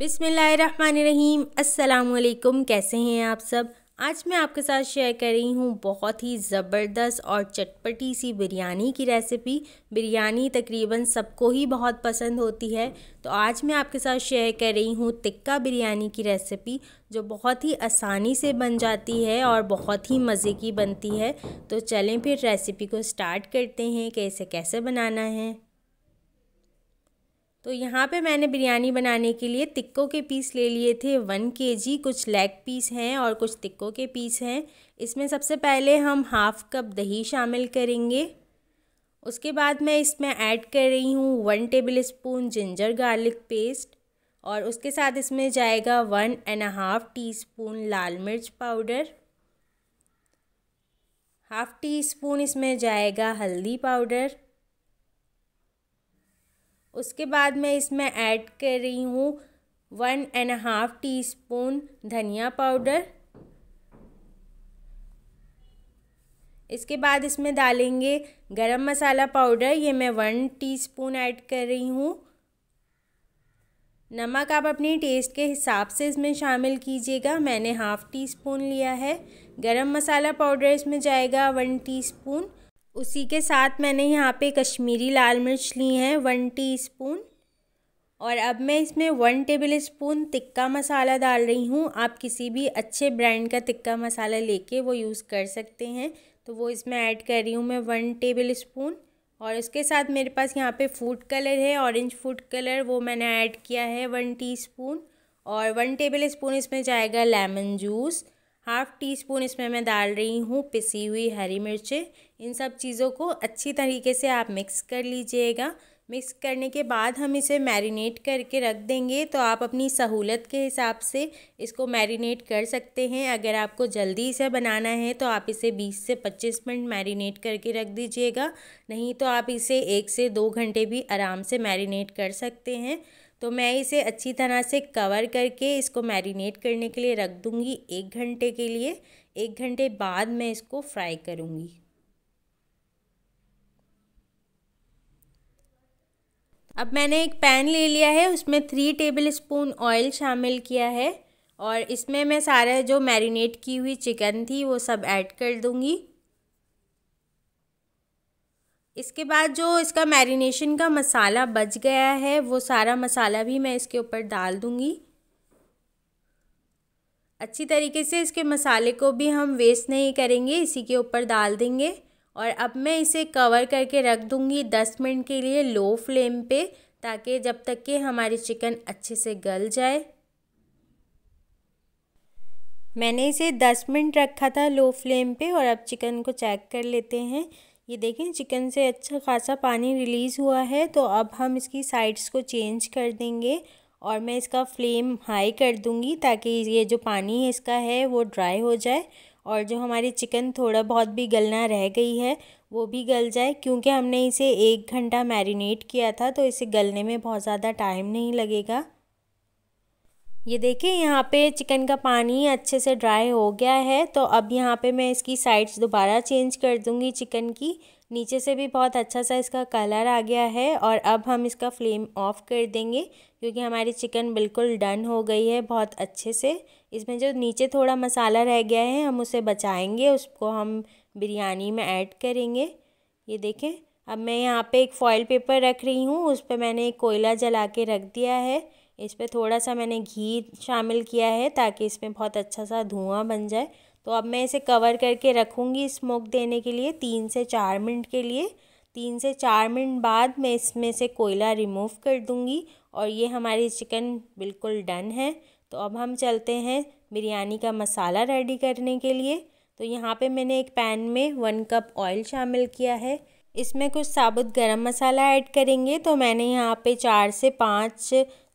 बिसमीम अल्लाम कैसे हैं आप सब आज मैं आपके साथ शेयर कर रही हूँ बहुत ही ज़बरदस्त और चटपटी सी बिरयानी की रेसिपी बिरयानी तकरीबन सबको ही बहुत पसंद होती है तो आज मैं आपके साथ शेयर कर रही हूँ टिक्का बिरयानी की रेसिपी जो बहुत ही आसानी से बन जाती है और बहुत ही मज़े की बनती है तो चलें फिर रेसिपी को स्टार्ट करते हैं कि इसे कैसे बनाना है तो यहाँ पे मैंने बिरयानी बनाने के लिए तिक्कों के पीस ले लिए थे वन के जी कुछ लेग पीस हैं और कुछ तिक्कों के पीस हैं इसमें सबसे पहले हम हाफ़ कप दही शामिल करेंगे उसके बाद मैं इसमें ऐड कर रही हूँ one tablespoon ginger garlic paste और उसके साथ इसमें जाएगा one and half teaspoon लाल मिर्च पाउडर हाफ़ टी स्पून इसमें जाएगा हल्दी पाउडर उसके बाद मैं इसमें ऐड कर रही हूँ one and half teaspoon धनिया पाउडर इसके बाद इसमें डालेंगे गरम मसाला पाउडर ये मैं वन टीस्पून ऐड कर रही हूँ नमक आप अपने टेस्ट के हिसाब से इसमें शामिल कीजिएगा मैंने हाफ़ टी स्पून लिया है गरम मसाला पाउडर इसमें जाएगा वन टीस्पून उसी के साथ मैंने यहाँ पे कश्मीरी लाल मिर्च ली है वन टीस्पून और अब मैं इसमें one tablespoon tikka masala डाल रही हूँ आप किसी भी अच्छे ब्रांड का टिक्का मसाला लेके वो यूज़ कर सकते हैं तो वो इसमें ऐड कर रही हूँ मैं वन टेबल स्पून और उसके साथ मेरे पास यहाँ पे फूड कलर है ऑरेंज फूड कलर वो मैंने ऐड किया है वन टी और वन टेबल स्पून इसमें जाएगा lemon juice half teaspoon इसमें मैं डाल रही हूँ पिसी हुई हरी मिर्चें इन सब चीज़ों को अच्छी तरीके से आप मिक्स कर लीजिएगा मिक्स करने के बाद हम इसे मैरिनेट करके रख देंगे तो आप अपनी सहूलत के हिसाब से इसको मैरिनेट कर सकते हैं अगर आपको जल्दी इसे बनाना है तो आप इसे 20 से 25 मिनट मैरिनेट करके रख दीजिएगा नहीं तो आप इसे एक से दो घंटे भी आराम से मैरिनेट कर सकते हैं तो मैं इसे अच्छी तरह से कवर करके इसको मैरिनेट करने के लिए रख दूँगी एक घंटे के लिए एक घंटे बाद मैं इसको फ्राई करूँगी अब मैंने एक पैन ले लिया है उसमें थ्री टेबल स्पून ऑयल शामिल किया है और इसमें मैं सारे जो मैरिनेट की हुई चिकन थी वो सब ऐड कर दूँगी इसके बाद जो इसका मैरिनेशन का मसाला बच गया है वो सारा मसाला भी मैं इसके ऊपर डाल दूँगी अच्छी तरीके से इसके मसाले को भी हम वेस्ट नहीं करेंगे इसी के ऊपर डाल देंगे और अब मैं इसे कवर करके रख दूँगी दस मिनट के लिए लो फ्लेम पे ताकि जब तक कि हमारी चिकन अच्छे से गल जाए मैंने इसे दस मिनट रखा था लो फ्लेम पे और अब चिकन को चेक कर लेते हैं ये देखें चिकन से अच्छा खासा पानी रिलीज़ हुआ है तो अब हम इसकी साइड्स को चेंज कर देंगे और मैं इसका फ्लेम हाई कर दूंगी ताकि ये जो पानी इसका है वो ड्राई हो जाए और जो हमारी चिकन थोड़ा बहुत भी गलना रह गई है वो भी गल जाए क्योंकि हमने इसे एक घंटा मैरिनेट किया था तो इसे गलने में बहुत ज़्यादा टाइम नहीं लगेगा ये देखिए यहाँ पे चिकन का पानी अच्छे से ड्राई हो गया है तो अब यहाँ पे मैं इसकी साइड्स दोबारा चेंज कर दूँगी चिकन की नीचे से भी बहुत अच्छा सा इसका कलर आ गया है और अब हम इसका फ्लेम ऑफ़ कर देंगे क्योंकि हमारी चिकन बिल्कुल डन हो गई है बहुत अच्छे से इसमें जो नीचे थोड़ा मसाला रह गया है हम उसे बचाएँगे उसको हम बिरयानी में ऐड करेंगे ये देखें अब मैं यहाँ पर एक फॉइल पेपर रख रही हूँ उस पर मैंने एक कोयला जला के रख दिया है इस पर थोड़ा सा मैंने घी शामिल किया है ताकि इसमें बहुत अच्छा सा धुआं बन जाए तो अब मैं इसे कवर करके रखूँगी स्मोक देने के लिए तीन से चार मिनट के लिए तीन से चार मिनट बाद मैं इसमें से कोयला रिमूव कर दूँगी और ये हमारी चिकन बिल्कुल डन है तो अब हम चलते हैं बिरयानी का मसाला रेडी करने के लिए तो यहाँ पे मैंने एक पैन में वन कप ऑयल शामिल किया है इसमें कुछ साबुत गरम मसाला ऐड करेंगे तो मैंने यहाँ पे चार से पाँच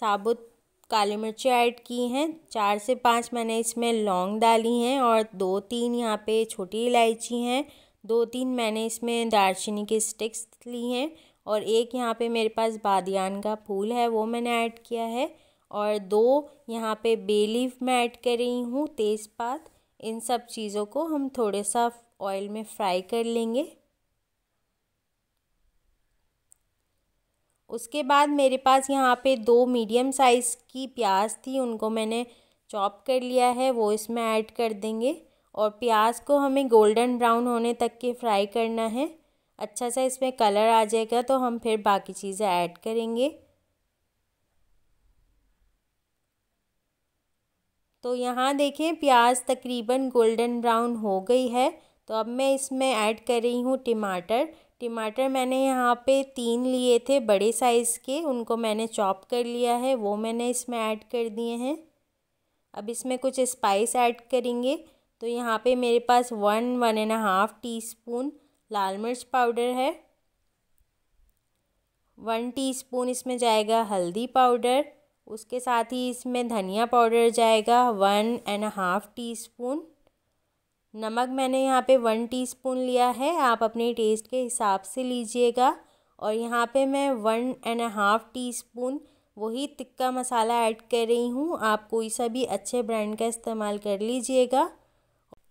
साबुत काली मिर्ची ऐड की हैं चार से पांच मैंने इसमें लौंग डाली हैं और दो तीन यहाँ पे छोटी इलायची हैं दो तीन मैंने इसमें दारचीनी के स्टिक्स ली हैं और एक यहाँ पे मेरे पास बादियान का फूल है वो मैंने ऐड किया है और दो यहाँ पे बेलीफ मैं ऐड कर रही हूँ तेज़पात इन सब चीज़ों को हम थोड़े सा ऑयल में फ्राई कर लेंगे उसके बाद मेरे पास यहाँ पे दो मीडियम साइज़ की प्याज थी उनको मैंने चॉप कर लिया है वो इसमें ऐड कर देंगे और प्याज को हमें गोल्डन ब्राउन होने तक के फ्राई करना है अच्छा सा इसमें कलर आ जाएगा तो हम फिर बाकी चीज़ें ऐड करेंगे तो यहाँ देखें प्याज तकरीबन गोल्डन ब्राउन हो गई है तो अब मैं इसमें ऐड कर रही हूँ टमाटर टमाटर मैंने यहाँ पे तीन लिए थे बड़े साइज़ के उनको मैंने चॉप कर लिया है वो मैंने इसमें ऐड कर दिए हैं अब इसमें कुछ स्पाइस ऐड करेंगे तो यहाँ पे मेरे पास one one and half teaspoon लाल मिर्च पाउडर है वन टीस्पून इसमें जाएगा हल्दी पाउडर उसके साथ ही इसमें धनिया पाउडर जाएगा one and half teaspoon नमक मैंने यहाँ पे वन टीस्पून लिया है आप अपने टेस्ट के हिसाब से लीजिएगा और यहाँ पे मैं one and half teaspoon वही तिक्का मसाला ऐड कर रही हूँ आप कोई सा भी अच्छे ब्रांड का इस्तेमाल कर लीजिएगा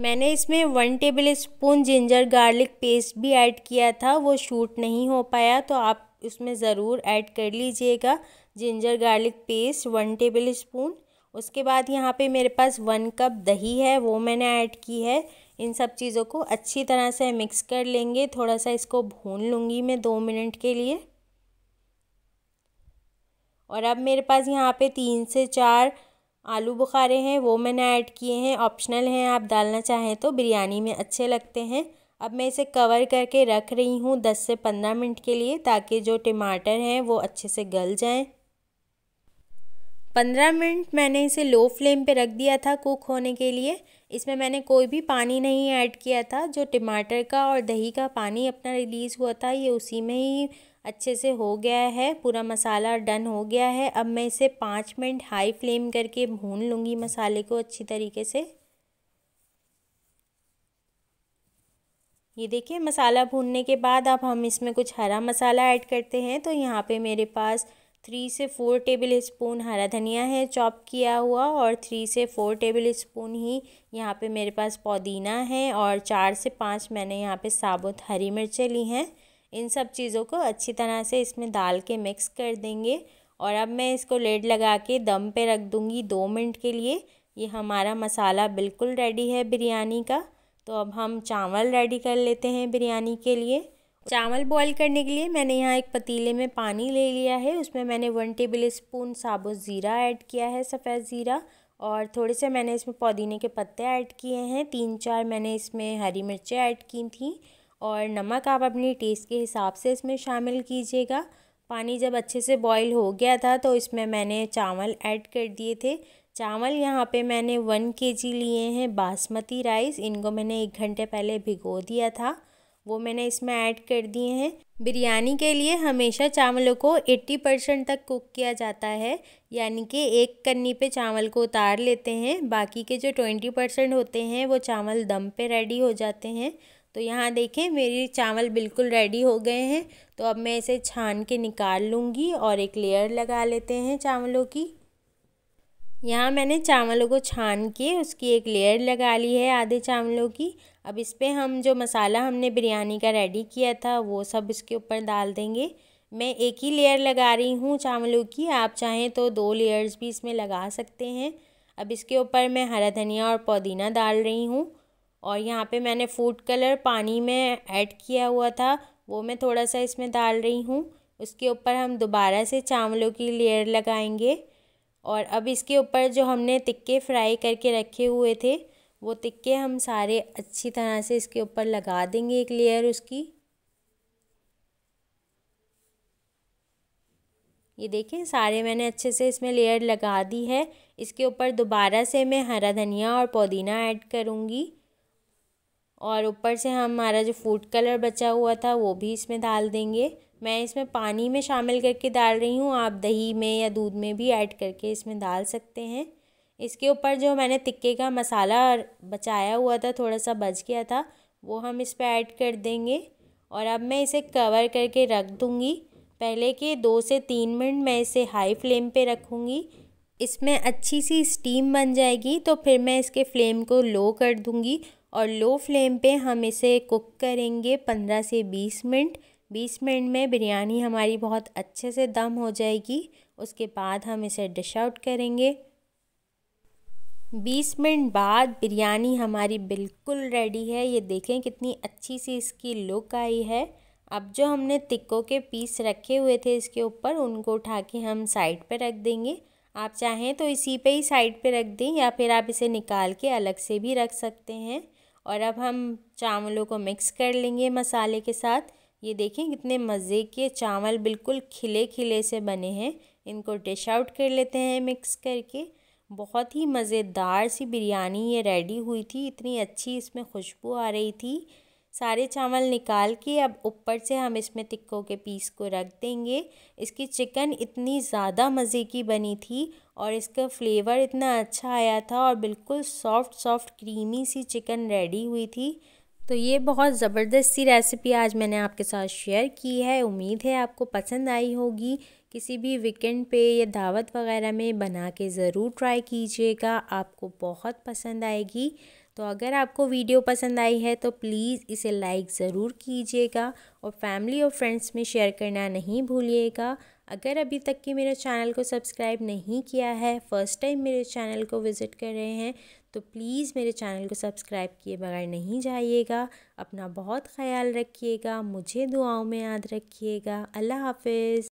मैंने इसमें one tablespoon ginger garlic paste भी ऐड किया था वो शूट नहीं हो पाया तो आप उसमें ज़रूर ऐड कर लीजिएगा ginger garlic paste one tablespoon उसके बाद यहाँ पे मेरे पास वन कप दही है वो मैंने ऐड की है इन सब चीज़ों को अच्छी तरह से मिक्स कर लेंगे थोड़ा सा इसको भून लूँगी मैं दो मिनट के लिए और अब मेरे पास यहाँ पे तीन से चार आलू बुखारे हैं वो मैंने ऐड किए हैं ऑप्शनल हैं आप डालना चाहें तो बिरयानी में अच्छे लगते हैं अब मैं इसे कवर करके रख रही हूँ दस से पंद्रह मिनट के लिए ताकि जो टमाटर हैं वो अच्छे से गल जाएँ पंद्रह मिनट मैंने इसे लो फ्लेम पे रख दिया था कुक होने के लिए इसमें मैंने कोई भी पानी नहीं ऐड किया था जो टमाटर का और दही का पानी अपना रिलीज़ हुआ था ये उसी में ही अच्छे से हो गया है पूरा मसाला डन हो गया है अब मैं इसे पाँच मिनट हाई फ्लेम करके भून लूँगी मसाले को अच्छी तरीके से ये देखिए मसाला भूनने के बाद अब हम इसमें कुछ हरा मसाला ऐड करते हैं तो यहाँ पे मेरे पास थ्री से फोर टेबल स्पून हरा धनिया है चॉप किया हुआ और थ्री से फोर टेबल स्पून ही यहाँ पे मेरे पास पुदीना है और चार से पाँच मैंने यहाँ पे साबुत हरी मिर्चें ली हैं इन सब चीज़ों को अच्छी तरह से इसमें डाल के मिक्स कर देंगे और अब मैं इसको लेड लगा के दम पे रख दूँगी दो मिनट के लिए ये हमारा मसाला बिल्कुल रेडी है बिरयानी का तो अब हम चावल रेडी कर लेते हैं बिरयानी के लिए चावल बॉईल करने के लिए मैंने यहाँ एक पतीले में पानी ले लिया है उसमें मैंने वन टेबल स्पून साबुत ज़ीरा ऐड किया है सफ़ेद ज़ीरा और थोड़े से मैंने इसमें पुदीने के पत्ते ऐड किए हैं तीन चार मैंने इसमें हरी मिर्चें ऐड की थी और नमक आप अपने टेस्ट के हिसाब से इसमें शामिल कीजिएगा पानी जब अच्छे से बॉईल हो गया था तो इसमें मैंने चावल ऐड कर दिए थे चावल यहाँ पे मैंने वन के जी लिए हैं बासमती राइस इनको मैंने एक घंटे पहले भिगो दिया था वो मैंने इसमें ऐड कर दिए हैं बिरयानी के लिए हमेशा चावलों को 80 परसेंट तक कुक किया जाता है यानी कि एक कन्नी पे चावल को उतार लेते हैं बाकी के जो 20 परसेंट होते हैं वो चावल दम पे रेडी हो जाते हैं तो यहाँ देखें मेरे चावल बिल्कुल रेडी हो गए हैं तो अब मैं इसे छान के निकाल लूँगी और एक लेयर लगा लेते हैं चावलों की यहाँ मैंने चावलों को छान के उसकी एक लेयर लगा ली है आधे चावलों की अब इस पर हम जो मसाला हमने बिरयानी का रेडी किया था वो सब इसके ऊपर डाल देंगे मैं एक ही लेयर लगा रही हूँ चावलों की आप चाहें तो दो लेयर्स भी इसमें लगा सकते हैं अब इसके ऊपर मैं हरा धनिया और पुदीना डाल रही हूँ और यहाँ पे मैंने फूड कलर पानी में ऐड किया हुआ था वो मैं थोड़ा सा इसमें डाल रही हूँ उसके ऊपर हम दोबारा से चावलों की लेयर लगाएंगे और अब इसके ऊपर जो हमने टिक्के फ्राई करके रखे हुए थे वो टिक्के हम सारे अच्छी तरह से इसके ऊपर लगा देंगे एक लेयर उसकी ये देखें सारे मैंने अच्छे से इसमें लेयर लगा दी है इसके ऊपर दोबारा से मैं हरा धनिया और पुदीना ऐड करूँगी और ऊपर से हमारा जो फूड कलर बचा हुआ था वो भी इसमें डाल देंगे मैं इसमें पानी में शामिल करके डाल रही हूँ आप दही में या दूध में भी ऐड करके इसमें डाल सकते हैं इसके ऊपर जो मैंने तिक्के का मसाला बचाया हुआ था थोड़ा सा बच गया था वो हम इस पर ऐड कर देंगे और अब मैं इसे कवर करके रख दूँगी पहले के दो से तीन मिनट मैं इसे हाई फ्लेम पे रखूँगी इसमें अच्छी सी स्टीम बन जाएगी तो फिर मैं इसके फ्लेम को लो कर दूँगी और लो फ्लेम पे हम इसे कुक करेंगे पंद्रह से बीस मिनट बीस मिनट में बिरयानी हमारी बहुत अच्छे से दम हो जाएगी उसके बाद हम इसे डिश आउट करेंगे बीस मिनट बाद बिरयानी हमारी बिल्कुल रेडी है ये देखें कितनी अच्छी सी इसकी लुक आई है अब जो हमने तिक्कों के पीस रखे हुए थे इसके ऊपर उनको उठा के हम साइड पर रख देंगे आप चाहें तो इसी पे ही साइड पे रख दें या फिर आप इसे निकाल के अलग से भी रख सकते हैं और अब हम चावलों को मिक्स कर लेंगे मसाले के साथ ये देखें कितने मज़े के चावल बिल्कुल खिले खिले से बने हैं इनको डिश आउट कर लेते हैं मिक्स करके बहुत ही मज़ेदार सी बिरयानी ये रेडी हुई थी इतनी अच्छी इसमें खुशबू आ रही थी सारे चावल निकाल के अब ऊपर से हम इसमें टिक्कों के पीस को रख देंगे इसकी चिकन इतनी ज़्यादा मज़े की बनी थी और इसका फ्लेवर इतना अच्छा आया था और बिल्कुल सॉफ्ट सॉफ्ट क्रीमी सी चिकन रेडी हुई थी तो ये बहुत ज़बरदस्त सी रेसिपी आज मैंने आपके साथ शेयर की है उम्मीद है आपको पसंद आई होगी किसी भी वीकेंड पे या दावत वगैरह में बना के ज़रूर ट्राई कीजिएगा आपको बहुत पसंद आएगी तो अगर आपको वीडियो पसंद आई है तो प्लीज़ इसे लाइक ज़रूर कीजिएगा और फैमिली और फ्रेंड्स में शेयर करना नहीं भूलिएगा अगर अभी तक कि मेरे चैनल को सब्सक्राइब नहीं किया है फ़र्स्ट टाइम मेरे चैनल को विज़िट कर रहे हैं तो प्लीज़ मेरे चैनल को सब्सक्राइब किए बगैर नहीं जाइएगा अपना बहुत ख्याल रखिएगा मुझे दुआओं में याद रखिएगा अल्लाह हाफिज़